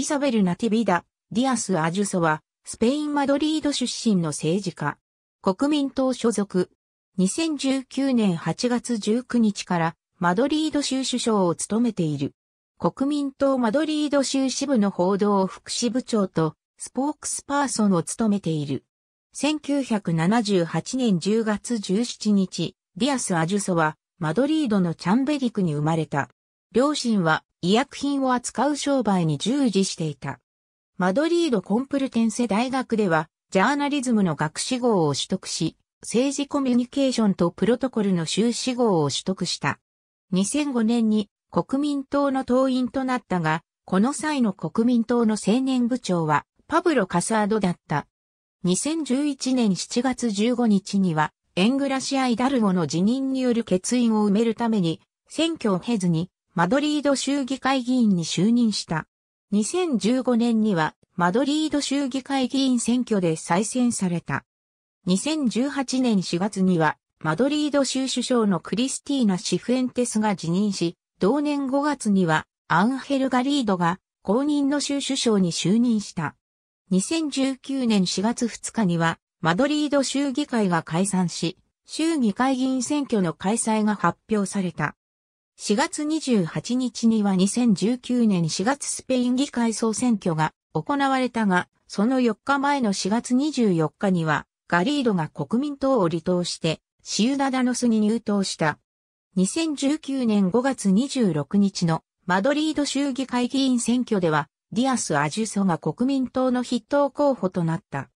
イサベル・ナティビダ・ディアス・アジュソは、スペイン・マドリード出身の政治家。国民党所属。2019年8月19日からマドリード州首相を務めている。国民党マドリード州支部の報道副支部長とスポークスパーソンを務めている。1978年10月17日、ディアス・アジュソはマドリードのチャンベリクに生まれた。両親は医薬品を扱う商売に従事していた。マドリード・コンプルテンセ大学では、ジャーナリズムの学士号を取得し、政治コミュニケーションとプロトコルの修士号を取得した。2005年に国民党の党員となったが、この際の国民党の青年部長はパブロ・カサードだった。2011年7月15日には、エングラシア・イダルゴの辞任による欠員を埋めるために、選挙を経ずにマドリード州議会議員に就任した。2015年にはマドリード州議会議員選挙で再選された。2018年4月にはマドリード州首相のクリスティーナ・シフエンテスが辞任し、同年5月にはアンヘル・ガリードが公認の州首相に就任した。2019年4月2日にはマドリード州議会が解散し、州議会議員選挙の開催が発表された。4月28日には2019年4月スペイン議会総選挙が行われたが、その4日前の4月24日には、ガリードが国民党を離党して、シウダダノスに入党した。2019年5月26日のマドリード州議会議員選挙では、ディアス・アジュソが国民党の筆頭候補となった。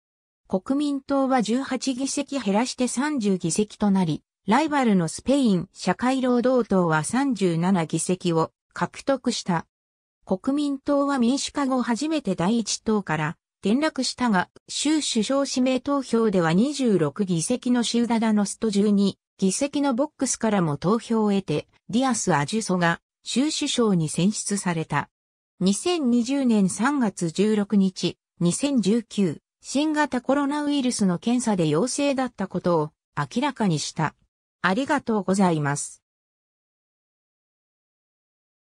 国民党は18議席減らして30議席となり、ライバルのスペイン社会労働党は37議席を獲得した。国民党は民主化後初めて第一党から転落したが、州首相指名投票では26議席のシウダダノスト12議席のボックスからも投票を得て、ディアス・アジュソが州首相に選出された。2020年3月16日、2019、新型コロナウイルスの検査で陽性だったことを明らかにした。ありがとうございます。